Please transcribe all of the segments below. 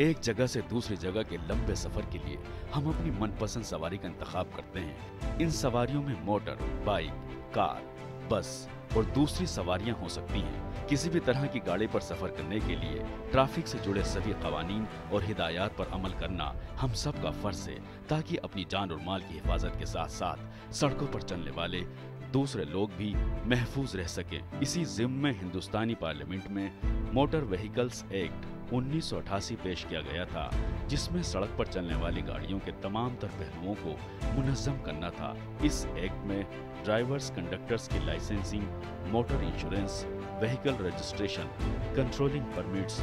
एक जगह से दूसरी जगह के लंबे सफर के लिए हम अपनी मनपसंद सवारी का इंतखब करते हैं इन सवारियों में मोटर बाइक कार बस और दूसरी सवारियां हो सकती हैं किसी भी तरह की गाड़ी पर सफर करने के लिए ट्रैफिक से जुड़े सभी कवानीन और हिदायत पर अमल करना हम सब का फर्ज है ताकि अपनी जान और माल की हिफाजत के साथ साथ सड़कों पर चलने वाले दूसरे लोग भी महफूज रह सकें इसी जिम में हिंदुस्तानी पार्लियामेंट में मोटर व्हीकल्स एक्ट उन्नीस पेश किया गया था जिसमें सड़क पर चलने वाली गाड़ियों के तमाम तर पहलुओं को मुनजम करना था इस एक्ट में ड्राइवर्स कंडक्टर्स की licensing motor insurance vehicle registration controlling permits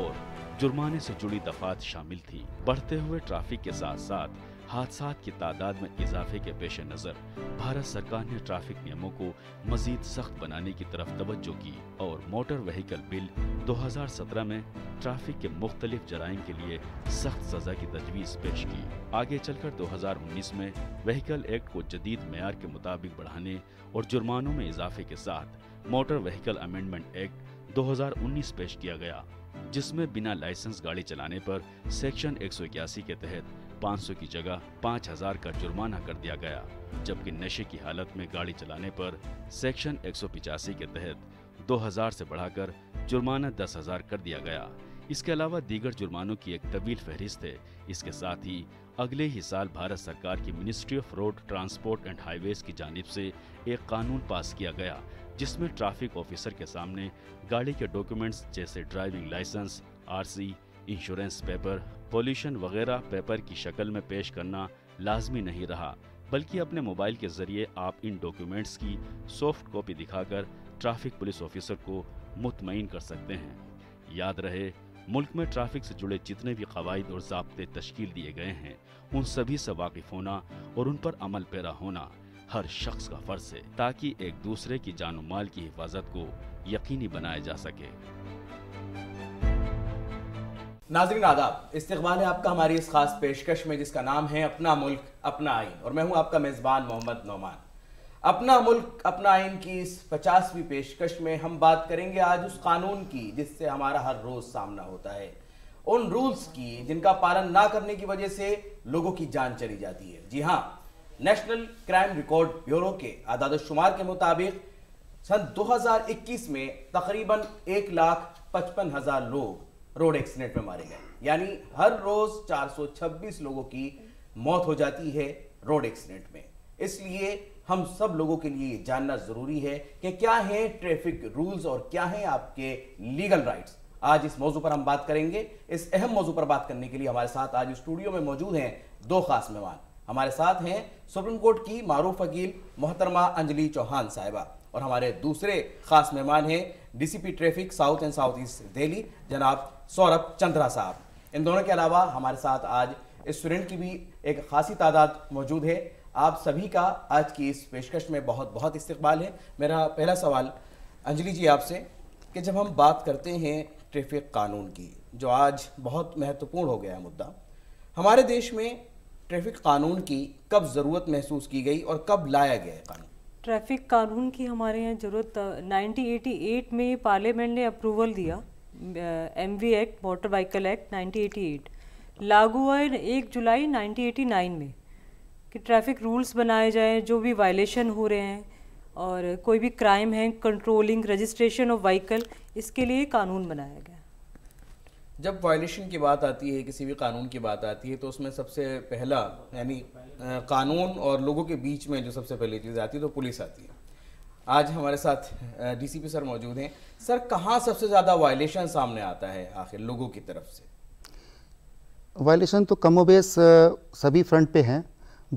और जुर्माने से जुड़ी दफात शामिल थी बढ़ते हुए ट्रैफिक के साथ साथ हादसा की तादाद में इजाफे के पेश नज़र भारत सरकार ने ट्रैफिक नियमों को मजीद सख्त बनाने की तरफ तवज्जो की और मोटर व्हीकल बिल 2017 में ट्रैफिक के मुख्तलिफ जराइम के लिए सख्त सजा की तजवीज़ पेश की आगे चलकर 2019 में व्हीकल एक्ट को जदीद मैार के मुताबिक बढ़ाने और जुर्मानों में इजाफे के साथ मोटर व्हीकल अमेंडमेंट एक्ट 2019 पेश किया गया जिसमें बिना लाइसेंस गाड़ी चलाने पर सेक्शन एक के तहत 500 की जगह 5000 का जुर्माना कर दिया गया जबकि नशे की हालत में गाड़ी चलाने पर सेक्शन एक के तहत 2000 से बढ़ाकर जुर्माना 10000 कर दिया गया इसके अलावा दीगर जुर्मानों की एक तवील फहरिस्त है इसके साथ ही अगले ही साल भारत सरकार की ministry of road transport and highways की जानब से एक कानून पास किया गया जिसमें ट्रैफिक ऑफिसर के सामने गाड़ी के डॉक्यूमेंट्स जैसे driving licence RC insurance paper pollution वगैरह पेपर की शक्ल में पेश करना लाजमी नहीं रहा बल्कि अपने मोबाइल के ज़रिए आप इन डॉक्यूमेंट्स की सॉफ्ट कॉपी दिखाकर ट्रैफिक पुलिस ऑफिसर को मुतमिन कर सकते हैं याद रहे मुल्क में ट्रैफिक से जुड़े जितने भी कवायद और जबते तश्ल दिए गए हैं उन सभी से वाकिफ होना और उन पर अमल पैरा होना हर शख्स का फ़र्ज है ताकि एक दूसरे की जान माल की हिफाजत को यकीनी बनाया जा सके नाजरीन आदाब इस्तबाल है आपका हमारी इस खास पेशकश में जिसका नाम है अपना मुल्क अपना आइन और मैं हूं आपका मेज़बान मोहम्मद नौमान अपना मुल्क अपना आइन की इस पचासवीं पेशकश में हम बात करेंगे आज उस कानून की जिससे हमारा हर रोज़ सामना होता है उन रूल्स की जिनका पालन ना करने की वजह से लोगों की जान चली जाती है जी हाँ नेशनल क्राइम रिकॉर्ड ब्यूरो के आदादोशुमार के मुताबिक सन इक्कीस में तकरीबन एक लाख पचपन हज़ार लोग रोड एक्सीडेंट में मारे गए यानी हर रोज 426 लोगों की मौत हो जाती है रोड एक्सीडेंट में इसलिए हम सब लोगों के लिए जानना जरूरी है कि क्या है ट्रैफिक रूल्स और क्या है आपके लीगल राइट्स आज इस मौजू पर हम बात करेंगे इस अहम मौजू पर बात करने के लिए हमारे साथ आज स्टूडियो में मौजूद हैं दो खास मेहमान हमारे साथ हैं सुप्रीम कोर्ट की मारूफ वकील मोहतरमा अंजलि चौहान साहिबा और हमारे दूसरे खास मेहमान हैं DCP traffic south and south east Delhi जनाब सौरभ चंद्रा साहब इन दोनों के अलावा हमारे साथ आज स्टूडेंट की भी एक खासी तादाद मौजूद है आप सभी का आज की इस पेशकश में बहुत बहुत इस्तकबाल है मेरा पहला सवाल अंजलि जी आपसे कि जब हम बात करते हैं ट्रैफिक कानून की जो आज बहुत महत्वपूर्ण हो गया है मुद्दा हमारे देश में ट्रैफिक कानून की कब ज़रूरत महसूस की गई और कब लाया गया कानून ट्रैफिक कानून की हमारे यहाँ ज़रूरत 1988 में पार्लियामेंट ने अप्रूवल दिया M V act motor vehicle act 1988 लागू हुआ है एक जुलाई 1989 में कि ट्रैफिक रूल्स बनाए जाएं जो भी वायलेशन हो रहे हैं और कोई भी क्राइम है कंट्रोलिंग रजिस्ट्रेशन ऑफ व्हीकल इसके लिए कानून बनाया गया जब वायलेशन की बात आती है किसी भी कानून की बात आती है तो उसमें सबसे पहला यानी कानून और लोगों के बीच में जो सबसे पहली चीज़ आती है तो पुलिस आती है आज हमारे साथ डीसीपी सर मौजूद हैं सर कहाँ सबसे ज़्यादा वायलेशन सामने आता है आखिर लोगों की तरफ से वायलेशन तो कम बेस सभी फ्रंट पे हैं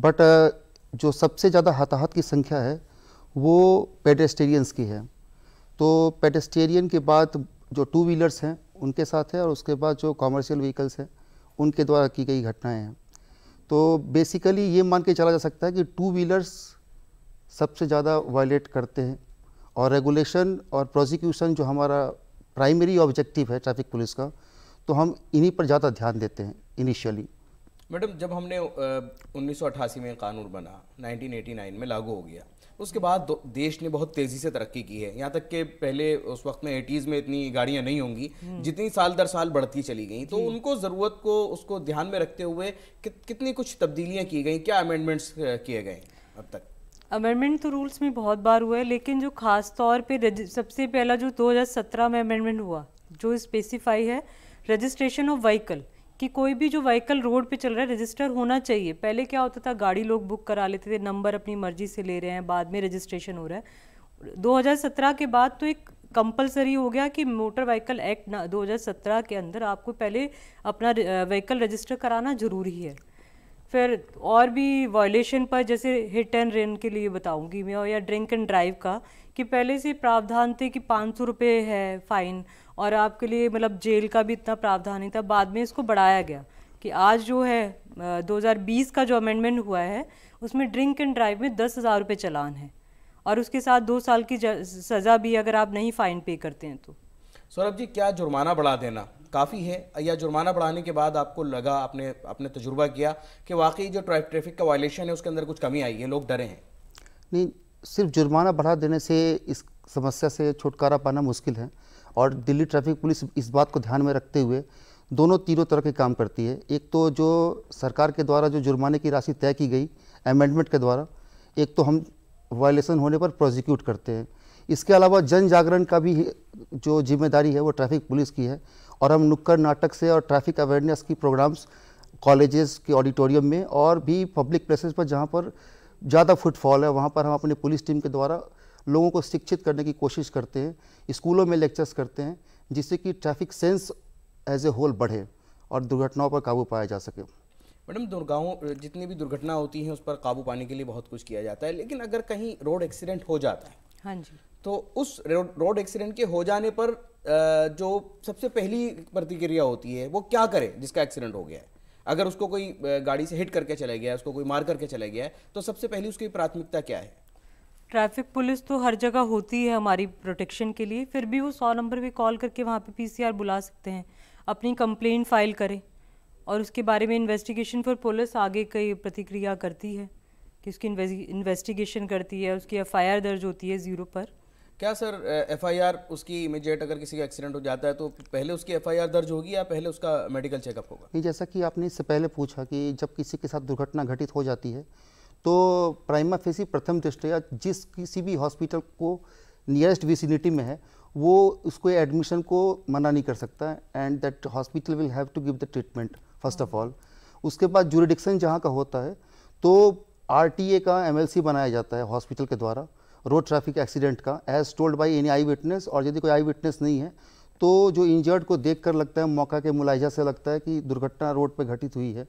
बट जो सबसे ज़्यादा हताहत की संख्या है वो पेडेस्टेरियंस की है तो पेडेस्टेरियन के बाद जो टू व्हीलर्स हैं उनके साथ है और उसके बाद जो कॉमर्शियल व्हीकल्स हैं उनके द्वारा की गई घटनाएं हैं तो बेसिकली ये मान के चला जा सकता है कि टू व्हीलर्स सबसे ज़्यादा वायलेट करते हैं और रेगुलेशन और प्रोसिक्यूशन जो हमारा प्राइमरी ऑब्जेक्टिव है ट्रैफिक पुलिस का तो हम इन्हीं पर ज़्यादा ध्यान देते हैं इनिशियली मैडम जब हमने उन्नीस में कानून बना 1989 में लागू हो गया उसके बाद देश ने बहुत तेज़ी से तरक्की की है यहाँ तक कि पहले उस वक्त में एटीज़ में इतनी गाड़ियाँ नहीं होंगी हम्म। जितनी साल दर साल बढ़ती चली गई तो उनको ज़रूरत को उसको ध्यान में रखते हुए कि, कितनी कुछ तब्दीलियाँ की गई क्या अमेंडमेंट्स किए गए अब तक अमेंडमेंट तो रूल्स में बहुत बार हुआ है लेकिन जो ख़ास तौर पे सबसे पहला जो 2017 में अमेंडमेंट हुआ जो स्पेसिफाई है रजिस्ट्रेशन ऑफ व्हीकल कि कोई भी जो व्हीकल रोड पे चल रहा है रजिस्टर होना चाहिए पहले क्या होता था गाड़ी लोग बुक करा लेते थे नंबर अपनी मर्जी से ले रहे हैं बाद में रजिस्ट्रेशन हो रहा है 2017 के बाद तो एक कंपलसरी हो गया कि मोटर व्हीकल एक्ट 2017 के अंदर आपको पहले अपना व्हीकल रजिस्टर कराना जरूरी है फिर और भी वॉयलेशन पर जैसे हिट एंड रेन के लिए बताऊंगी मैं या ड्रिंक एंड ड्राइव का कि पहले से प्रावधान थे कि पाँच सौ रुपये है फ़ाइन और आपके लिए मतलब जेल का भी इतना प्रावधान ही था बाद में इसको बढ़ाया गया कि आज जो है 2020 का जो अमेंडमेंट हुआ है उसमें ड्रिंक एंड ड्राइव में दस हज़ार रुपये चलान है और उसके साथ दो साल की सज़ा भी अगर आप नहीं फ़ाइन पे करते हैं तो सौरभ जी क्या जुर्माना बढ़ा देना काफ़ी है या जुर्माना बढ़ाने के बाद आपको लगा आपने आपने तजुर्बा किया कि वाकई जो ट्रैफिक का वायलेशन है उसके अंदर कुछ कमी आई है लोग डरे हैं नहीं सिर्फ जुर्माना बढ़ा देने से इस समस्या से छुटकारा पाना मुश्किल है और दिल्ली ट्रैफिक पुलिस इस बात को ध्यान में रखते हुए दोनों तीनों तरह के काम करती है एक तो जो सरकार के द्वारा जो जुर्माने की राशि तय की गई अमेंडमेंट के द्वारा एक तो हम वायलेशन होने पर प्रोसिक्यूट करते हैं इसके अलावा जन जागरण का भी जो जिम्मेदारी है वो ट्रैफिक पुलिस की है और हम नुक्कड़ नाटक से और ट्रैफिक अवेयरनेस की प्रोग्राम्स कॉलेजेस के ऑडिटोरियम में और भी पब्लिक प्लेसेस पर जहाँ पर ज़्यादा फुटफॉल है वहाँ पर हम अपने पुलिस टीम के द्वारा लोगों को शिक्षित करने की कोशिश करते हैं स्कूलों में लेक्चर्स करते हैं जिससे कि traffic sense as a whole बढ़े और दुर्घटनाओं पर काबू पाया जा सके मैडम दुर्गाओं जितनी भी दुर्घटना होती है उस पर काबू पाने के लिए बहुत कुछ किया जाता है लेकिन अगर कहीं रोड एक्सीडेंट हो जाता है हाँ जी तो उस रोड एक्सीडेंट के हो जाने पर जो सबसे पहली प्रतिक्रिया होती है वो क्या करे जिसका एक्सीडेंट हो गया है अगर उसको कोई गाड़ी से हिट करके चला गया है उसको कोई मार करके चला गया है तो सबसे पहली उसकी प्राथमिकता क्या है ट्रैफिक पुलिस तो हर जगह होती है हमारी प्रोटेक्शन के लिए फिर भी वो सौ नंबर पे कॉल करके वहाँ पे पीसीआर बुला सकते हैं अपनी कंप्लेन फाइल करें और उसके बारे में इन्वेस्टिगेशन फॉर पुलिस आगे कई प्रतिक्रिया करती है कि उसकी इन्वेस्टिगेशन करती है उसकी एफ दर्ज होती है ज़ीरो पर क्या सर एफ आई आर उसकी इमीजिएट अगर किसी का एक्सीडेंट हो जाता है तो पहले उसकी एफ आई आर दर्ज होगी या पहले उसका मेडिकल चेकअप होगा नहीं जैसा कि आपने इससे पहले पूछा कि जब किसी के साथ दुर्घटना घटित हो जाती है तो प्राइमा फेसी प्रथम दृष्टया जिस किसी भी हॉस्पिटल को नियरेस्ट विसिनिटी में है वो उसको एडमिशन को मना नहीं कर सकता and that hospital will have to give the treatment first of all उसके बाद जुरिडिक्शन जहाँ का होता है तो आरटीए का एमएलसी बनाया जाता है हॉस्पिटल के द्वारा रोड ट्रैफिक एक्सीडेंट का as told by any eyewitness और यदि कोई आई विटनेस नहीं है तो जो इंजर्ड को देख कर लगता है मौका के मुलायजा से लगता है कि दुर्घटना रोड पर घटित हुई है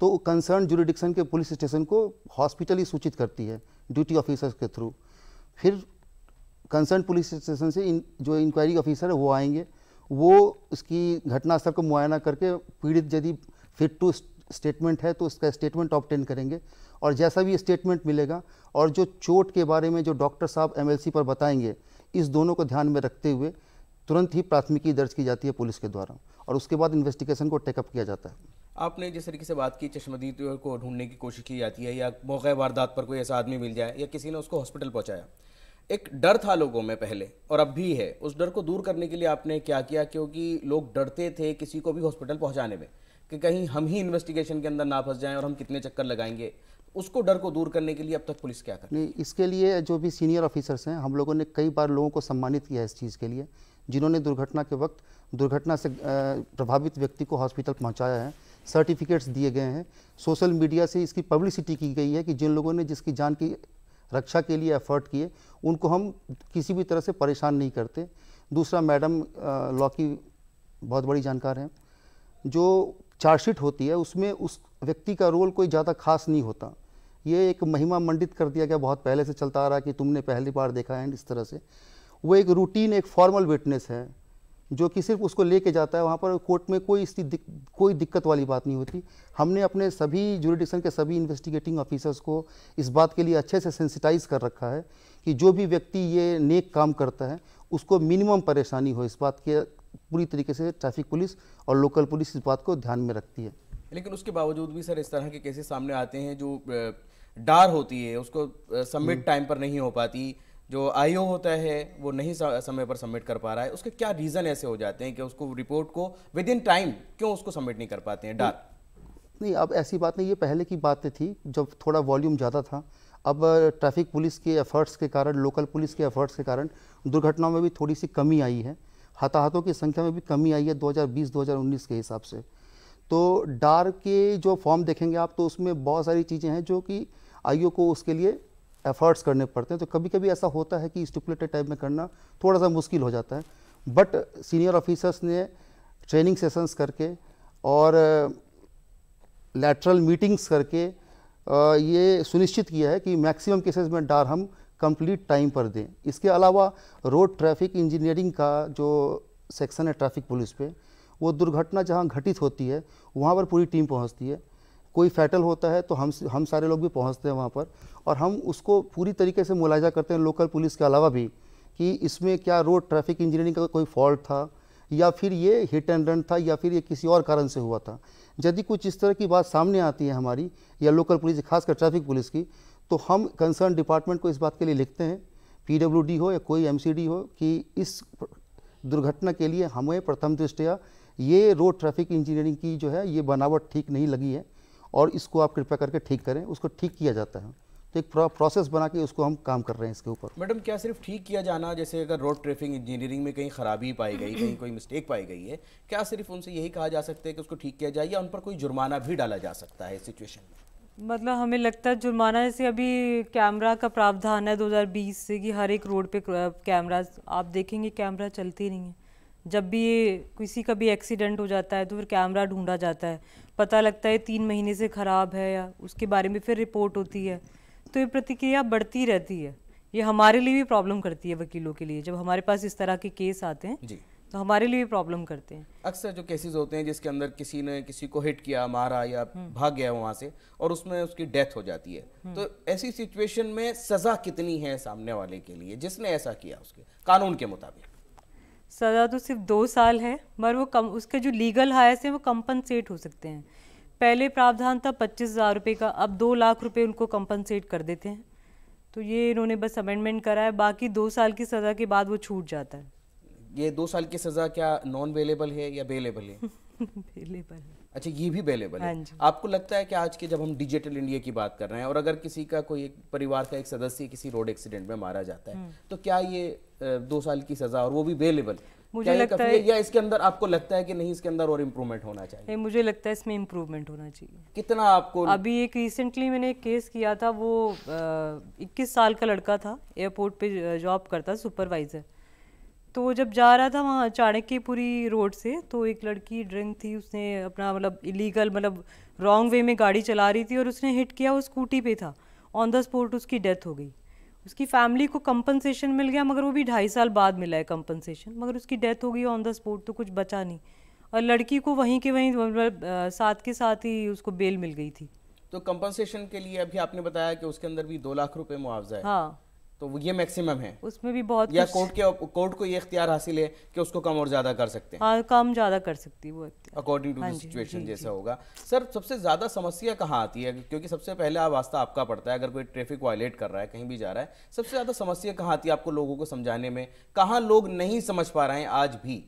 तो कंसर्न जुरिडिक्शन के पुलिस स्टेशन को हॉस्पिटल ही सूचित करती है ड्यूटी ऑफिसर्स के थ्रू फिर कंसर्न पुलिस स्टेशन से इन जो इंक्वायरी ऑफिसर है वो आएंगे वो उसकी घटनास्थल का मुआयना करके पीड़ित यदि फिट टू स्टेटमेंट है तो उसका स्टेटमेंट ऑप्टेन करेंगे और जैसा भी स्टेटमेंट मिलेगा और जो चोट के बारे में जो डॉक्टर साहब एमएलसी पर बताएंगे इस दोनों को ध्यान में रखते हुए तुरंत ही प्राथमिकी दर्ज की जाती है पुलिस के द्वारा और उसके बाद इन्वेस्टिगेशन को टेकअप किया जाता है आपने जिस तरीके से बात की चश्मदीद को ढूंढने की कोशिश की जाती है या मौके वारदात पर कोई ऐसा आदमी मिल जाए या किसी ने उसको हॉस्पिटल पहुंचाया एक डर था लोगों में पहले और अब भी है उस डर को दूर करने के लिए आपने क्या किया क्योंकि लोग डरते थे किसी को भी हॉस्पिटल पहुंचाने में कि कहीं हम ही इन्वेस्टिगेशन के अंदर ना फंस जाएं और हम कितने चक्कर लगाएंगे उसको डर को दूर करने के लिए अब तक पुलिस क्या कर नहीं इसके लिए जो भी सीनियर ऑफिसर्स हैं हम लोगों ने कई बार लोगों को सम्मानित किया है इस चीज़ के लिए जिन्होंने दुर्घटना के वक्त दुर्घटना से प्रभावित व्यक्ति को हॉस्पिटल पहुँचाया है सर्टिफिकेट्स दिए गए हैं सोशल मीडिया से इसकी पब्लिसिटी की गई है कि जिन लोगों ने जिसकी जान की रक्षा के लिए एफर्ट किए उनको हम किसी भी तरह से परेशान नहीं करते दूसरा मैडम लॉ की बहुत बड़ी जानकार हैं जो चार्जशीट होती है उसमें उस व्यक्ति का रोल कोई ज़्यादा खास नहीं होता ये एक महिमा मंडित कर दिया गया बहुत पहले से चलता आ रहा कि तुमने पहली बार देखा है इस तरह से वो एक रूटीन एक फॉर्मल विटनेस है जो कि सिर्फ उसको लेके जाता है वहाँ पर कोर्ट में कोई इसकी दिक, कोई दिक्कत वाली बात नहीं होती हमने अपने सभी जुरिडिक्शन के सभी इन्वेस्टिगेटिंग ऑफिसर्स को इस बात के लिए अच्छे से सेंसिटाइज कर रखा है कि जो भी व्यक्ति ये नेक काम करता है उसको मिनिमम परेशानी हो इस बात के पूरी तरीके से ट्रैफिक पुलिस और लोकल पुलिस इस बात को ध्यान में रखती है लेकिन उसके बावजूद भी सर इस तरह के केसेस सामने आते हैं जो डार होती है उसको सबमिट टाइम हम्म। पर नहीं हो पाती जो आईओ होता है वो नहीं समय पर सबमिट कर पा रहा है उसके क्या रीज़न ऐसे हो जाते हैं कि उसको रिपोर्ट को विद इन टाइम क्यों उसको सबमिट नहीं कर पाते हैं डार नहीं अब ऐसी बात नहीं ये पहले की बात थी जब थोड़ा वॉल्यूम ज़्यादा था अब ट्रैफिक पुलिस के एफर्ट्स के कारण लोकल पुलिस के एफर्ट्स के कारण दुर्घटनाओं में भी थोड़ी सी कमी आई है हताहतों की संख्या में भी कमी आई है 2020-2019 के हिसाब से तो डार के जो फॉर्म देखेंगे आप तो उसमें बहुत सारी चीज़ें हैं जो कि आईओ को उसके लिए एफर्ट्स करने पड़ते हैं तो कभी कभी ऐसा होता है कि स्टिपुलेटेड टाइप में करना थोड़ा सा मुश्किल हो जाता है बट सीनियर ऑफिसर्स ने ट्रेनिंग सेशंस करके और लेटरल मीटिंग्स करके ये सुनिश्चित किया है कि मैक्सिमम केसेस में डार हम कंप्लीट टाइम पर दें इसके अलावा रोड ट्रैफिक इंजीनियरिंग का जो सेक्शन है ट्रैफिक पुलिस पे वो दुर्घटना जहाँ घटित होती है वहाँ पर पूरी टीम पहुँचती है कोई फैटल होता है तो हम हम सारे लोग भी पहुँचते हैं वहाँ पर और हम उसको पूरी तरीके से मुलायजा करते हैं लोकल पुलिस के अलावा भी कि इसमें क्या रोड ट्रैफिक इंजीनियरिंग का कोई फॉल्ट था या फिर ये हिट एंड रन था या फिर ये किसी और कारण से हुआ था यदि कुछ इस तरह की बात सामने आती है हमारी या लोकल पुलिस खासकर ट्रैफिक पुलिस की तो हम कंसर्न डिपार्टमेंट को इस बात के लिए लिखते हैं पीडब्ल्यूडी हो या कोई एमसीडी हो कि इस दुर्घटना के लिए हमें प्रथम दृष्टया ये रोड ट्रैफिक इंजीनियरिंग की जो है ये बनावट ठीक नहीं लगी है और इसको आप कृपया करके ठीक करें उसको ठीक किया जाता है तो एक प्रोसेस बना के उसको हम काम कर रहे हैं इसके ऊपर मैडम क्या सिर्फ ठीक किया जाना जैसे अगर रोड ट्रैफिक इंजीनियरिंग में कहीं खराबी पाई गई कहीं कोई मिस्टेक पाई गई है क्या सिर्फ उनसे यही कहा जा सकता है कि उसको ठीक किया जाए या उन पर कोई जुर्माना भी डाला जा सकता है इस सिचुएशन में मतलब हमें लगता है जुर्माना जैसे अभी कैमरा का प्रावधान है 2020 से कि हर एक रोड पे कैमरा आप देखेंगे कैमरा चलती नहीं है जब भी किसी का भी एक्सीडेंट हो जाता है तो फिर कैमरा ढूंढा जाता है पता लगता है तीन महीने से ख़राब है या उसके बारे में फिर रिपोर्ट होती है तो ये प्रतिक्रिया बढ़ती रहती है ये हमारे लिए भी प्रॉब्लम करती है वकीलों के लिए जब हमारे पास इस तरह के केस आते हैं जी तो हमारे लिए भी प्रॉब्लम करते हैं अक्सर जो केसेस होते हैं जिसके अंदर किसी ने किसी को हिट किया मारा या हम्म। भाग गया वहाँ से और उसमें उसकी डेथ हो जाती है हम्म। तो ऐसी सिचुएशन में सज़ा कितनी है सामने वाले के लिए जिसने ऐसा किया उसके कानून के मुताबिक सज़ा तो सिर्फ दो साल है मगर वो कम उसके जो लीगल हायस हैं वो कंपनसेट हो सकते हैं पहले प्रावधान था पच्चीस हज़ार रुपये का अब दो लाख रुपये उनको कंपनसेट कर देते हैं तो ये इन्होंने बस अमेंडमेंट करा है बाकी दो साल की सज़ा के बाद वो छूट जाता है ये दो साल की सजा क्या नॉन अवेलेबल है या अवेलेबल है बेलेबल अच्छा ये भी अवेलेबल है हाँ आपको लगता है कि आज के जब हम डिजिटल इंडिया की बात कर रहे हैं और अगर किसी का कोई एक परिवार का एक सदस्य किसी रोड एक्सीडेंट में मारा जाता है हम्म। तो क्या ये दो साल की सजा और वो भी अवेलेबल मुझे लगता है या इसके अंदर आपको लगता है कि नहीं इसके अंदर और इम्प्रूवमेंट होना चाहिए मुझे लगता है इसमें इम्प्रूवमेंट होना चाहिए कितना आपको अभी एक रिसेंटली मैंने एक केस किया था वो इक्कीस साल का लड़का था एयरपोर्ट पे जॉब करता सुपरवाइजर तो वो जब जा रहा था वहाँ चाणक्यपुरी रोड से तो एक लड़की ड्रिंक थी उसने अपना मतलब इलीगल मतलब रॉन्ग वे में गाड़ी चला रही थी और उसने हिट किया वो स्कूटी पे था ऑन द स्पॉट उसकी डेथ हो गई उसकी फैमिली को कंपनसेशन मिल गया मगर वो भी ढाई साल बाद मिला है कंपनसेशन मगर उसकी डेथ हो गई ऑन द स्पॉट तो कुछ बचा नहीं और लड़की को वहीं के वहीं मतलब, साथ के साथ ही उसको बेल मिल गई थी तो कंपनसेशन के लिए अभी आपने बताया कि उसके अंदर भी दो लाख रुपए मुआवजा है हाँ तो ये मैक्सिमम है उसमें भी बहुत या कोर्ट के कोर्ट को ये इख्तियार हासिल है कि उसको कम और ज्यादा कर सकते हैं हाँ, कम ज्यादा कर सकती है वो अकॉर्डिंग टू सिचुएशन जैसा होगा सर सबसे ज्यादा समस्या कहाँ आती है क्योंकि सबसे पहले आप वास्ता आपका पड़ता है अगर कोई ट्रैफिक वायलेट कर रहा है कहीं भी जा रहा है सबसे ज्यादा समस्या कहाँ आती है आपको लोगों को समझाने में कहाँ लोग नहीं समझ पा रहे हैं आज भी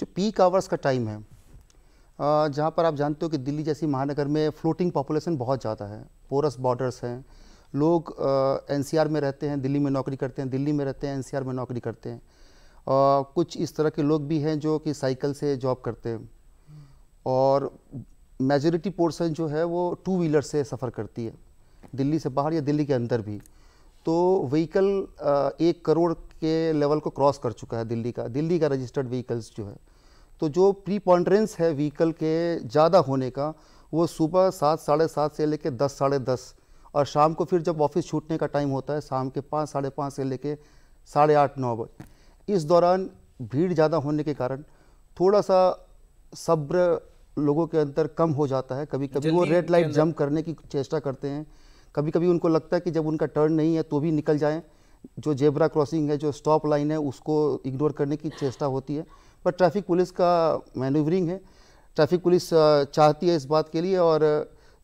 जो पीक आवर्स का टाइम है जहाँ पर आप जानते हो कि दिल्ली जैसी महानगर में फ्लोटिंग पॉपुलेशन बहुत ज़्यादा है पोरस बॉर्डर्स हैं लोग एनसीआर में रहते हैं दिल्ली में नौकरी करते हैं दिल्ली में रहते हैं एनसीआर में नौकरी करते हैं और कुछ इस तरह के लोग भी हैं जो कि साइकिल से जॉब करते हैं और मेजोरिटी पोर्सन जो है वो टू व्हीलर से सफ़र करती है दिल्ली से बाहर या दिल्ली के अंदर भी तो व्हीकल एक करोड़ के लेवल को क्रॉस कर चुका है दिल्ली का दिल्ली का रजिस्टर्ड व्हीकल्स जो है तो जो प्री पॉन्ड्रेंस है व्हीकल के ज़्यादा होने का वो सुबह सात साढ़े सात से लेकर दस साढ़े दस और शाम को फिर जब ऑफिस छूटने का टाइम होता है शाम के पाँच साढ़े पाँच से लेके साढ़े आठ नौ बजे इस दौरान भीड़ ज़्यादा होने के कारण थोड़ा सा सब्र लोगों के अंदर कम हो जाता है कभी कभी वो रेड लाइट जंप करने की चेष्टा करते हैं कभी कभी उनको लगता है कि जब उनका टर्न नहीं है तो भी निकल जाएँ जो जेबरा क्रॉसिंग है जो स्टॉप लाइन है उसको इग्नोर करने की चेष्टा होती है पर ट्रैफिक पुलिस का मैनूवरिंग है ट्रैफिक पुलिस चाहती है इस बात के लिए और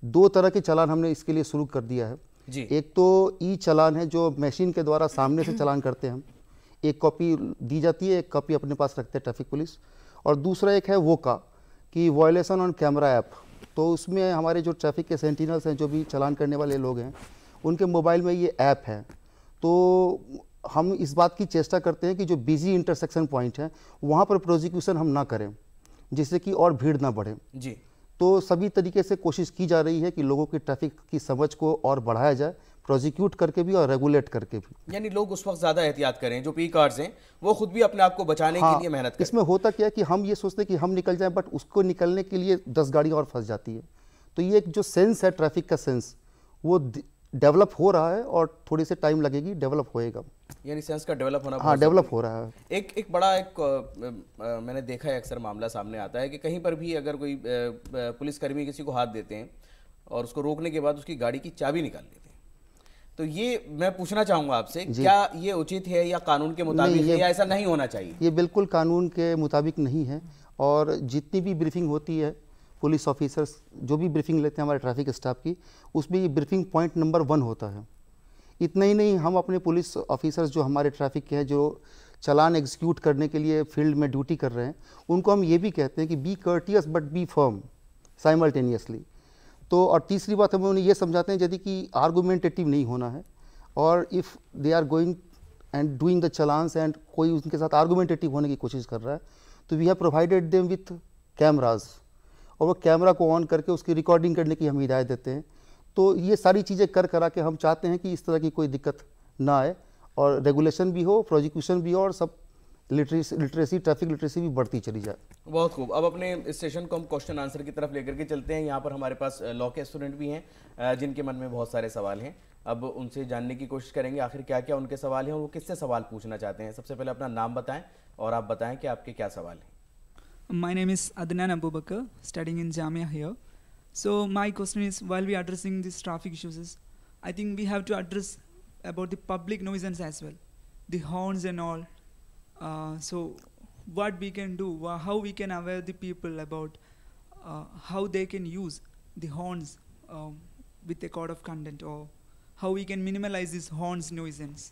दो तरह के चलान हमने इसके लिए शुरू कर दिया है जी। एक तो ई चलान है जो मशीन के द्वारा सामने से चलान करते हैं हम एक कॉपी दी जाती है एक कॉपी अपने पास रखते हैं ट्रैफिक पुलिस और दूसरा एक है वो का कि वॉयलेसन ऑन कैमरा ऐप तो उसमें हमारे जो ट्रैफिक के सेंटिनल्स हैं जो भी चलान करने वाले लोग हैं उनके मोबाइल में ये ऐप है तो हम इस बात की चेष्टा करते हैं कि जो बिजी इंटरसेक्शन पॉइंट है वहाँ पर प्रोजिक्यूशन हम ना करें जिससे कि और भीड़ ना बढ़े जी तो सभी तरीके से कोशिश की जा रही है कि लोगों की ट्रैफिक की समझ को और बढ़ाया जाए प्रोजीक्यूट करके भी और रेगुलेट करके भी यानी लोग उस वक्त ज़्यादा एहतियात करें जो पी कार्ड्स हैं वो खुद भी अपने आप को बचाने हाँ, के लिए मेहनत करें इसमें होता क्या है कि हम ये सोचते हैं कि हम निकल जाएं बट उसको निकलने के लिए दस गाड़ियाँ और फंस जाती है तो ये एक जो सेंस है ट्रैफिक का सेंस वो डेवलप हो रहा है और थोड़ी से टाइम लगेगी डेवलप होएगा यानी सेंस का डेवलप होना हाँ डेवलप हो रहा है एक एक बड़ा एक आ, आ, मैंने देखा है अक्सर मामला सामने आता है कि कहीं पर भी अगर कोई पुलिसकर्मी किसी को हाथ देते हैं और उसको रोकने के बाद उसकी गाड़ी की चाबी निकाल लेते हैं तो ये मैं पूछना चाहूंगा आपसे क्या ये उचित है या कानून के मुताबिक है या ऐसा नहीं होना चाहिए ये बिल्कुल कानून के मुताबिक नहीं है और जितनी भी ब्रीफिंग होती है पुलिस ऑफिसर्स जो भी ब्रीफिंग लेते हैं हमारे ट्रैफिक स्टाफ की उसमें ये ब्रीफिंग पॉइंट नंबर वन होता है इतना ही नहीं हम अपने पुलिस ऑफिसर्स जो हमारे ट्रैफिक के हैं जो चलान एग्जीक्यूट करने के लिए फील्ड में ड्यूटी कर रहे हैं उनको हम ये भी कहते हैं कि be courteous but be firm simultaneously तो और तीसरी बात हम उन्हें ये समझाते हैं यदि कि आर्गूमेंटेटिव नहीं होना है और if they are going and doing the challans and कोई उनके साथ आर्गूमेंटेटिव होने की कोशिश कर रहा है तो we have provided them with cameras और वो कैमरा को ऑन करके उसकी रिकॉर्डिंग करने की हम हिदायत देते हैं तो ये सारी चीज़ें कर करा के हम चाहते हैं कि इस तरह की कोई दिक्कत ना आए और रेगुलेशन भी हो प्रोजिक्यूशन भी हो और सब लिटरेसी लिटरेसी ट्रैफिक लिटरेसी भी बढ़ती चली जाए बहुत खूब अब अपने इस सेशन को हम क्वेश्चन आंसर की तरफ लेकर के चलते हैं यहाँ पर हमारे पास लॉ के स्टूडेंट भी हैं जिनके मन में बहुत सारे सवाल हैं अब उनसे जानने की कोशिश करेंगे आखिर क्या क्या उनके सवाल हैं और वो किससे सवाल पूछना चाहते हैं सबसे पहले अपना नाम बताएं और आप बताएं कि आपके क्या सवाल हैं My name is Adnan Abubakar, studying in Jamia here. So my question is, while we are addressing these traffic issues, I think we have to address about the public nuisance as well, the horns and all. Uh, so what we can do, how we can aware the people about uh, how they can use the horns um, with a code of content or how we can minimize these horns nuisance.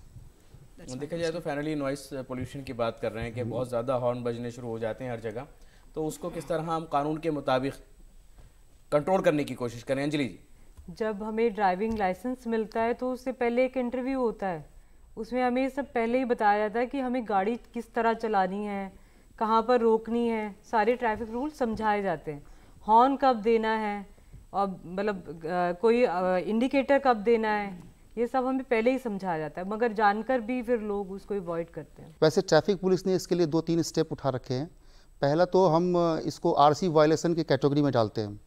देखा जाए तो finally noise pollution की बात कर रहे हैं कि mm-hmm. बहुत ज़्यादा हॉर्न बजने शुरू हो जाते हैं हर जगह तो उसको किस तरह हम कानून के मुताबिक कंट्रोल करने की कोशिश करें अंजलि जी जब हमें ड्राइविंग लाइसेंस मिलता है तो उससे पहले एक इंटरव्यू होता है उसमें हमें सब पहले ही बताया जाता है कि हमें गाड़ी किस तरह चलानी है कहाँ पर रोकनी है सारे ट्रैफिक रूल समझाए जाते हैं हॉर्न कब देना है और मतलब कोई इंडिकेटर कब देना है ये सब हमें पहले ही समझाया जाता है मगर जानकर भी फिर लोग उसको अवॉइड करते हैं वैसे ट्रैफिक पुलिस ने इसके लिए दो तीन स्टेप उठा रखे हैं पहला तो हम इसको आरसी वायलेशन की कैटेगरी में डालते हैं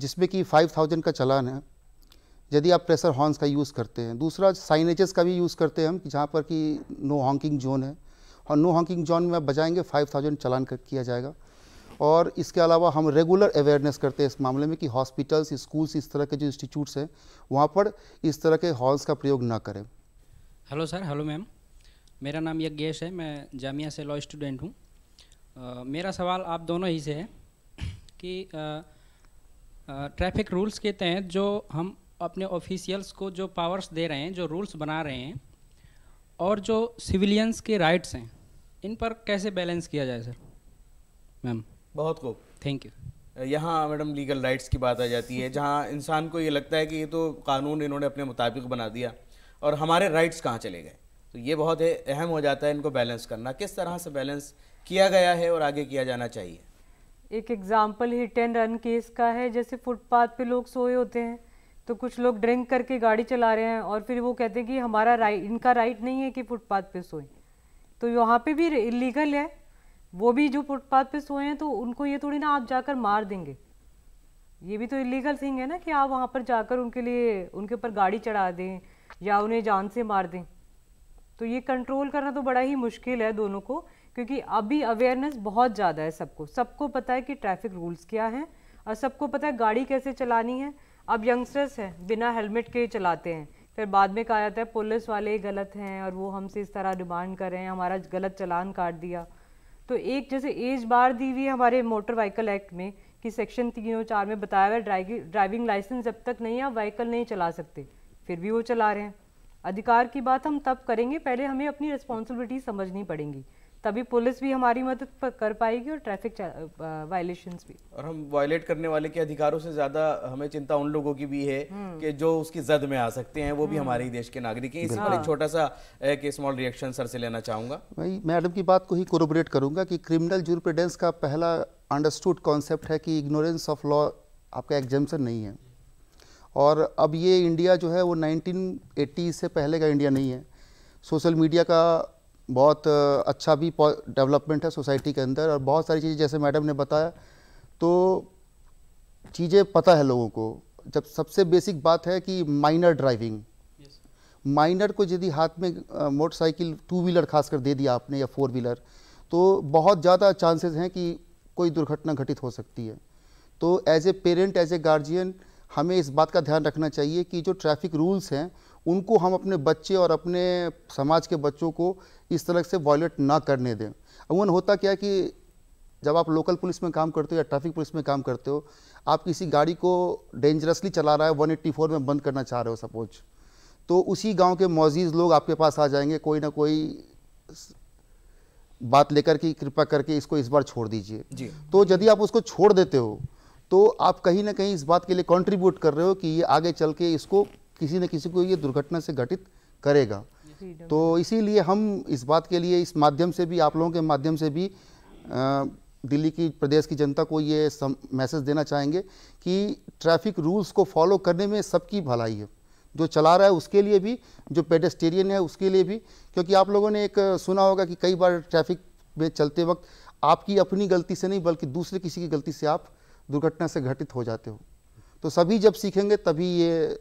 जिसमें कि 5000 का चलान है यदि आप प्रेशर हॉर्न्स का यूज़ करते हैं दूसरा साइनेजेस का भी यूज़ करते हैं हम जहाँ पर कि नो हॉकिंग जोन है और नो हॉकिंग जोन में आप बजाएंगे थाउजेंड चलान कर किया जाएगा और इसके अलावा हम रेगुलर अवेयरनेस करते हैं इस मामले में कि हॉस्पिटल्स स्कूल्स इस तरह के जो इंस्टीट्यूट्स हैं वहाँ पर इस तरह के हॉल्स का प्रयोग ना करें हेलो सर हेलो मैम मेरा नाम यज्ञेश है मैं जामिया से लॉ स्टूडेंट हूँ मेरा सवाल आप दोनों ही से है कि ट्रैफिक रूल्स के तहत जो हम अपने ऑफिशियल्स को जो पावर्स दे रहे हैं जो रूल्स बना रहे हैं और जो सिविलियंस के राइट्स हैं इन पर कैसे बैलेंस किया जाए सर मैम बहुत खूब थैंक यू यहाँ मैडम लीगल राइट्स की बात आ जाती है जहाँ इंसान को ये लगता है कि ये तो कानून इन्होंने अपने मुताबिक बना दिया और हमारे राइट्स कहाँ चले गए तो ये बहुत अहम हो जाता है इनको बैलेंस करना किस तरह से बैलेंस किया गया है और आगे किया जाना चाहिए एक example hit and run case का है जैसे फुटपाथ पे लोग सोए होते हैं तो कुछ लोग ड्रिंक करके गाड़ी चला रहे हैं और फिर वो कहते हैं कि हमारा राइट इनका राइट नहीं है कि फुटपाथ पे सोए तो यहाँ पे भी इलीगल है वो भी जो फुटपाथ पे सोए हैं तो उनको ये थोड़ी ना आप जाकर मार देंगे ये भी तो इलीगल थिंग है ना कि आप वहाँ पर जाकर उनके लिए उनके ऊपर गाड़ी चढ़ा दें या उन्हें जान से मार दें तो ये कंट्रोल करना तो बड़ा ही मुश्किल है दोनों को क्योंकि अभी अवेयरनेस बहुत ज़्यादा है सबको सबको पता है कि ट्रैफिक रूल्स क्या हैं और सबको पता है गाड़ी कैसे चलानी है अब यंगस्टर्स हैं बिना हेलमेट के चलाते हैं फिर बाद में कहा जाता है पुलिस वाले गलत हैं और वो हमसे इस तरह डिमांड कर रहे हैं हमारा गलत चलान काट दिया तो एक जैसे एज बार दी हुई है हमारे मोटर व्हीकल एक्ट में कि सेक्शन तीन चार में बताया हुआ है ड्राइविंग लाइसेंस जब तक नहीं है व्हीकल नहीं चला सकते फिर भी वो चला रहे हैं अधिकार की बात हम तब करेंगे पहले हमें अपनी रिस्पॉन्सिबिलिटी समझनी पड़ेंगी तभी पुलिस भी हमारी मदद कर पाएगी और ट्रैफिक वायलेशंस भी और हम वायलेट करने वाले के अधिकारों से ज्यादा हमें चिंता उन लोगों की भी है हम्म। कि जो उसकी जद में आ सकते हैं वो भी हम्म। हमारे ही देश के नागरिक हैं इसी पर एक छोटा सा एक स्मॉल रिएक्शन सर से लेना चाहूंगा मैं मैडम की बात को ही कोरोबरेट करूंगा कि क्रिमिनल जूरप्रेडेंस का पहला अंडरस्टूड कॉन्सेप्ट है कि इग्नोरेंस ऑफ लॉ आपका एग्जेम्पन नहीं है और अब ये इंडिया जो है वो 1980 से पहले का इंडिया नहीं है सोशल मीडिया का बहुत अच्छा भी डेवलपमेंट है सोसाइटी के अंदर और बहुत सारी चीज़ें जैसे मैडम ने बताया तो चीज़ें पता है लोगों को जब सबसे बेसिक बात है कि माइनर ड्राइविंग माइनर को यदि हाथ में मोटरसाइकिल टू व्हीलर खासकर दे दिया आपने या फोर व्हीलर तो बहुत ज़्यादा चांसेस हैं कि कोई दुर्घटना घटित हो सकती है तो as a parent as a guardian हमें इस बात का ध्यान रखना चाहिए कि जो ट्रैफिक रूल्स हैं उनको हम अपने बच्चे और अपने समाज के बच्चों को इस तरह से वॉयलेट ना करने दें अमूमन होता क्या कि जब आप लोकल पुलिस में काम करते हो या ट्रैफिक पुलिस में काम करते हो आप किसी गाड़ी को डेंजरसली चला रहा है 184 में बंद करना चाह रहे हो सपोज तो उसी गांव के मौजीज लोग आपके पास आ जाएंगे कोई ना कोई बात लेकर कि कृपा करके इसको इस बार छोड़ दीजिए तो यदि आप उसको छोड़ देते हो तो आप कहीं ना कहीं इस बात के लिए कंट्रीब्यूट कर रहे हो कि ये आगे चल के इसको किसी न किसी को ये दुर्घटना से घटित करेगा तो इसीलिए हम इस बात के लिए इस माध्यम से भी आप लोगों के माध्यम से भी दिल्ली की प्रदेश की जनता को ये मैसेज देना चाहेंगे कि ट्रैफिक रूल्स को फॉलो करने में सबकी भलाई है जो चला रहा है उसके लिए भी जो पेडेस्टेरियन है उसके लिए भी क्योंकि आप लोगों ने एक सुना होगा कि कई बार ट्रैफिक में चलते वक्त आपकी अपनी गलती से नहीं बल्कि दूसरे किसी की गलती से आप दुर्घटना से घटित हो जाते हो तो सभी जब सीखेंगे तभी ये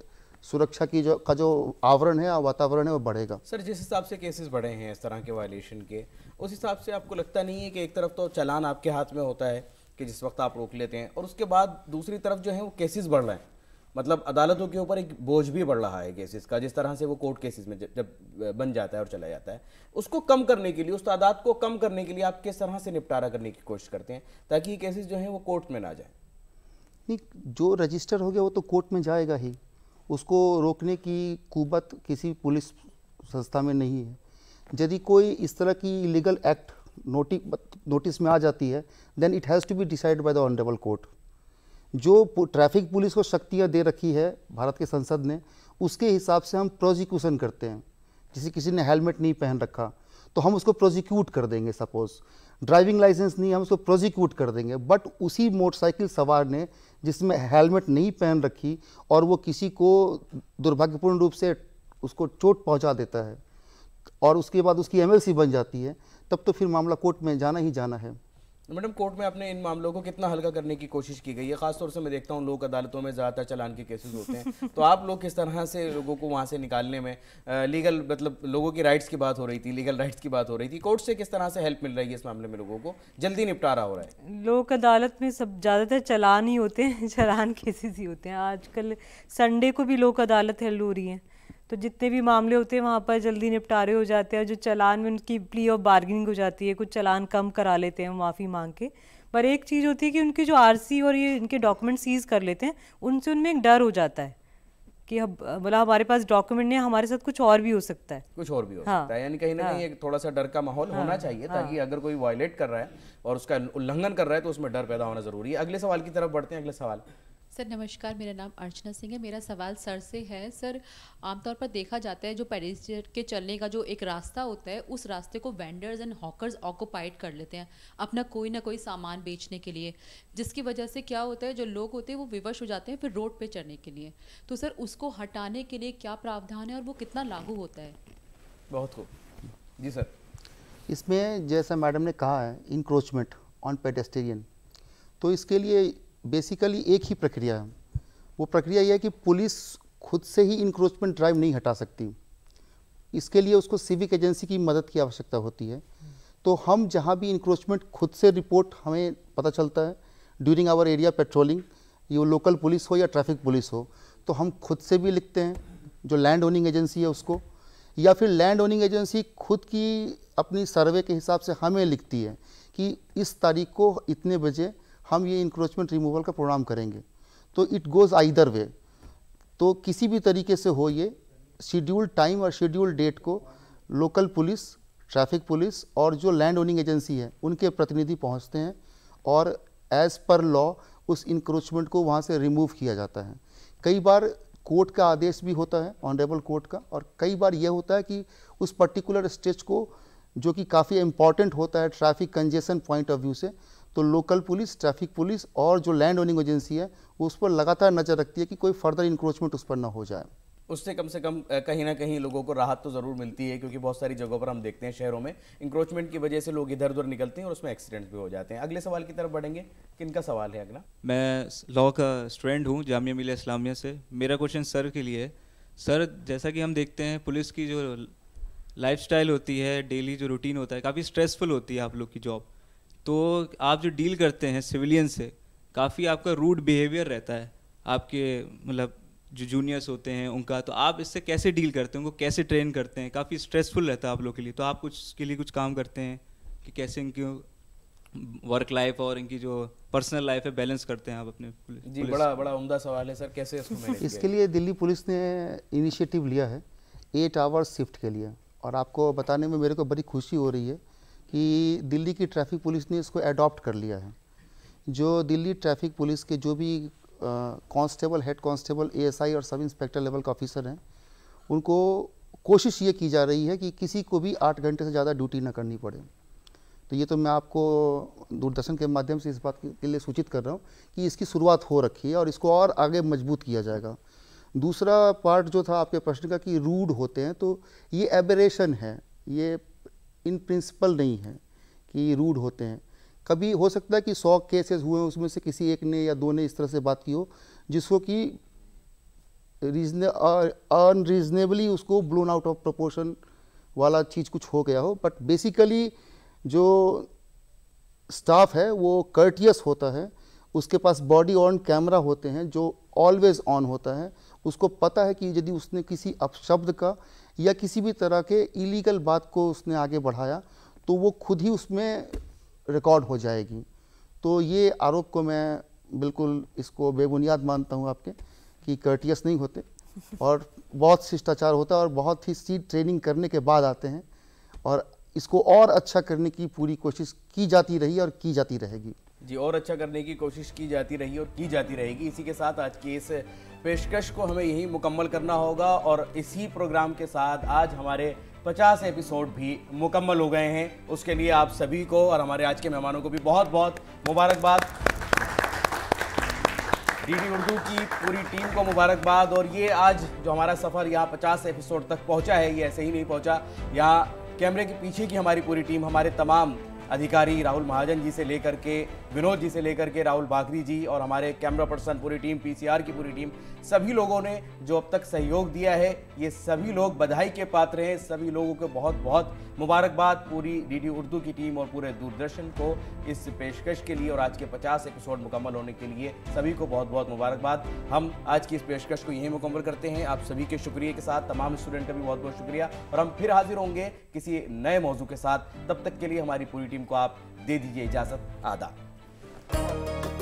सुरक्षा की जो का जो आवरण है वातावरण है वो बढ़ेगा सर जिस हिसाब से केसेस बढ़े हैं इस तरह के वायलेशन के उस हिसाब से आपको लगता नहीं है कि एक तरफ तो चलान आपके हाथ में होता है कि जिस वक्त आप रोक लेते हैं और उसके बाद दूसरी तरफ जो है वो केसेस बढ़ रहे हैं मतलब अदालतों के ऊपर एक बोझ भी बढ़ रहा है केसेस का जिस तरह से वो कोर्ट केसेस में जब बन जाता है और चला जाता है उसको कम करने के लिए उस तादाद को कम करने के लिए आप किस तरह से निपटारा करने की कोशिश करते हैं ताकि ये केसेस जो हैं वो कोर्ट में ना जाए नहीं जो रजिस्टर हो गया वो तो कोर्ट में जाएगा ही उसको रोकने की कुबत किसी पुलिस संस्था में नहीं है यदि कोई इस तरह की लीगल एक्ट नोटिस नोटिस में आ जाती है then it has to be decide by the honourable court जो ट्रैफिक पुलिस को शक्तियाँ दे रखी है भारत के संसद ने उसके हिसाब से हम प्रोजिक्यूशन करते हैं जैसे किसी ने हेलमेट नहीं पहन रखा तो हम उसको प्रोजिक्यूट कर देंगे सपोज ड्राइविंग लाइसेंस नहीं हम उसको प्रोजिक्यूट कर देंगे बट उसी मोटरसाइकिल सवार ने जिसमें हेलमेट नहीं पहन रखी और वो किसी को दुर्भाग्यपूर्ण रूप से उसको चोट पहुंचा देता है और उसके बाद उसकी एमएलसी बन जाती है तब तो फिर मामला कोर्ट में जाना ही जाना है मैडम कोर्ट में आपने इन मामलों को कितना हल्का करने की कोशिश की गई है खासतौर से मैं देखता हूँ लोक अदालतों में ज़्यादातर चलान के केसेस होते हैं तो आप लोग किस तरह से लोगों को वहाँ से निकालने में लीगल मतलब लोगों की राइट्स की बात हो रही थी लीगल राइट्स की बात हो रही थी कोर्ट से किस तरह से हेल्प मिल रही है इस मामले में लोगों को जल्दी निपटारा हो रहा है लोक अदालत में सब ज़्यादातर चलान ही होते हैं चलान केसेज ही होते हैं आजकल संडे को भी लोक अदालत हेल्ड हो रही है तो जितने भी मामले होते हैं वहाँ पर जल्दी निपटारे हो जाते हैं जो चलान में उनकी प्ली ऑफ बार्गेनिंग हो जाती है कुछ चलान कम करा लेते हैं माफ़ी मांग के पर एक चीज़ होती है कि उनकी जो आरसी और ये इनके डॉक्यूमेंट सीज़ कर लेते हैं उनसे उनमें एक डर हो जाता है कि अब बोला हमारे पास डॉक्यूमेंट नहीं हमारे साथ कुछ और भी हो सकता है कुछ और भी हो हाँ, सकता है यानी कहीं ना हाँ। कहीं एक थोड़ा सा डर का माहौल हाँ, होना चाहिए हाँ, ताकि अगर कोई वायलेट कर रहा है और उसका उल्लंघन कर रहा है तो उसमें डर पैदा होना जरूरी है अगले सवाल की तरफ बढ़ते हैं अगले सवाल सर नमस्कार मेरा नाम अर्चना सिंह है मेरा सवाल सर से है सर आमतौर पर देखा जाता है जो पेडेस्ट्रियन के चलने का जो एक रास्ता होता है उस रास्ते को वेंडर्स एंड हॉकर्स ऑक्यूपाइड कर लेते हैं अपना कोई ना कोई सामान बेचने के लिए जिसकी वजह से क्या होता है जो लोग होते हैं वो विवश हो जाते हैं फिर रोड पर चढ़ने के लिए तो सर उसको हटाने के लिए क्या प्रावधान है और वो कितना लागू होता है बहुत खूब जी सर इसमें जैसा मैडम ने कहा है इंक्रोचमेंट ऑन पेडेस्टेरियन तो इसके लिए बेसिकली एक ही प्रक्रिया है वो प्रक्रिया यह है कि पुलिस खुद से ही इंक्रोचमेंट ड्राइव नहीं हटा सकती इसके लिए उसको सिविक एजेंसी की मदद की आवश्यकता होती है तो हम जहाँ भी इंक्रोचमेंट खुद से रिपोर्ट हमें पता चलता है ड्यूरिंग आवर एरिया पेट्रोलिंग ये लोकल पुलिस हो या ट्रैफिक पुलिस हो तो हम खुद से भी लिखते हैं जो लैंड ओनिंग एजेंसी है उसको या फिर लैंड ओनिंग एजेंसी खुद की अपनी सर्वे के हिसाब से हमें लिखती है कि इस तारीख को इतने बजे हम ये इंक्रोचमेंट रिमूवल का प्रोग्राम करेंगे तो इट गोज़ आइदर वे तो किसी भी तरीके से हो ये शेड्यूल टाइम और शेड्यूल डेट को लोकल पुलिस ट्रैफिक पुलिस और जो लैंड ओनिंग एजेंसी है उनके प्रतिनिधि पहुंचते हैं और एज़ पर लॉ उस इंक्रोचमेंट को वहाँ से रिमूव किया जाता है कई बार कोर्ट का आदेश भी होता है ऑनरेबल कोर्ट का और कई बार यह होता है कि उस पर्टिकुलर स्टेज को जो कि काफ़ी इम्पॉर्टेंट होता है traffic congestion point of view से तो लोकल पुलिस ट्रैफिक पुलिस और जो लैंड ओनिंग एजेंसी है उस पर लगातार नज़र रखती है कि कोई फर्दर इंक्रोचमेंट उस पर ना हो जाए उससे कम से कम कहीं ना कहीं लोगों को राहत तो ज़रूर मिलती है क्योंकि बहुत सारी जगहों पर हम देखते हैं शहरों में इंक्रोचमेंट की वजह से लोग इधर उधर निकलते हैं और उसमें एक्सीडेंट भी हो जाते हैं अगले सवाल की तरफ बढ़ेंगे किनका सवाल है अगला मैं लॉ का स्टूडेंट हूँ जामिया मिल इस्लामिया से मेरा क्वेश्चन सर के लिए है सर जैसा कि हम देखते हैं पुलिस की जो लाइफ होती है डेली जो रूटीन होता है काफ़ी स्ट्रेसफुल होती है आप लोग की जॉब तो आप जो डील करते हैं सिविलियन से काफ़ी आपका रूड बिहेवियर रहता है आपके मतलब जो जूनियर्स होते हैं उनका तो आप इससे कैसे डील करते हैं उनको कैसे ट्रेन करते हैं काफ़ी स्ट्रेसफुल रहता है आप लोग के लिए तो आप कुछ के लिए कुछ काम करते हैं कि कैसे इनकी वर्क लाइफ और इनकी जो पर्सनल लाइफ है बैलेंस करते हैं आप अपने पुलिस, जी पुलिस बड़ा बड़ा उमदा सवाल है सर कैसे इसको इसके लिए दिल्ली पुलिस ने इनिशिएटिव लिया है एट आवर्स शिफ्ट के लिए और आपको बताने में मेरे को बड़ी खुशी हो रही है कि दिल्ली की ट्रैफिक पुलिस ने इसको एडॉप्ट कर लिया है जो दिल्ली ट्रैफिक पुलिस के जो भी कांस्टेबल हेड कांस्टेबल एएसआई और सब इंस्पेक्टर लेवल के ऑफिसर हैं उनको कोशिश ये की जा रही है कि किसी को भी आठ घंटे से ज़्यादा ड्यूटी ना करनी पड़े तो ये तो मैं आपको दूरदर्शन के माध्यम से इस बात के लिए सूचित कर रहा हूँ कि इसकी शुरुआत हो रखी है और इसको और आगे मजबूत किया जाएगा दूसरा पार्ट जो था आपके प्रश्न का कि रूड होते हैं तो ये एबरेशन है ये इन प्रिंसिपल नहीं है कि रूड होते हैं कभी हो सकता है कि सौ केसेस हुए हैं उसमें से किसी एक ने या दो ने इस तरह से बात की हो जिसको कि रीजने अनरीजनेबली उसको ब्लोन आउट ऑफ प्रपोर्शन वाला चीज़ कुछ हो गया हो बट बेसिकली जो स्टाफ है वो कर्टियस होता है उसके पास बॉडी ऑन कैमरा होते हैं जो ऑलवेज ऑन होता है उसको पता है कि यदि उसने किसी अपशब्द का या किसी भी तरह के इलीगल बात को उसने आगे बढ़ाया तो वो खुद ही उसमें रिकॉर्ड हो जाएगी तो ये आरोप को मैं बिल्कुल इसको बेबुनियाद मानता हूँ आपके कि कर्टियस नहीं होते और बहुत शिष्टाचार होता है और बहुत ही सी ट्रेनिंग करने के बाद आते हैं और इसको और अच्छा करने की पूरी कोशिश की जाती रही और की जाती रहेगी जी और अच्छा करने की कोशिश की जाती रही और की जाती रहेगी इसी के साथ आज की इस पेशकश को हमें यही मुकम्मल करना होगा और इसी प्रोग्राम के साथ आज हमारे 50 एपिसोड भी मुकम्मल हो गए हैं उसके लिए आप सभी को और हमारे आज के मेहमानों को भी बहुत बहुत मुबारकबाद डी उर्दू की पूरी टीम को मुबारकबाद और ये आज जो हमारा सफ़र यहाँ 50 एपिसोड तक पहुँचा है ये ऐसे ही नहीं पहुँचा यहाँ कैमरे के पीछे की हमारी पूरी टीम हमारे तमाम अधिकारी राहुल महाजन जी से लेकर के विनोद जी से लेकर के राहुल बाघरी जी और हमारे कैमरा पर्सन पूरी टीम पीसीआर की पूरी टीम सभी लोगों ने जो अब तक सहयोग दिया है ये सभी लोग बधाई के पात्र हैं सभी लोगों को बहुत बहुत मुबारकबाद पूरी डी उर्दू की टीम और पूरे दूरदर्शन को इस पेशकश के लिए और आज के पचास एपिसोड मुकम्मल होने के लिए सभी को बहुत बहुत मुबारकबाद हम आज की इस पेशकश को यहीं मुकम्मल करते हैं आप सभी के शुक्रिया के साथ तमाम स्टूडेंट का भी बहुत बहुत शुक्रिया और हम फिर हाजिर होंगे किसी नए मौजू के साथ तब तक के लिए हमारी पूरी टीम को आप दे दीजिए इजाजत आदा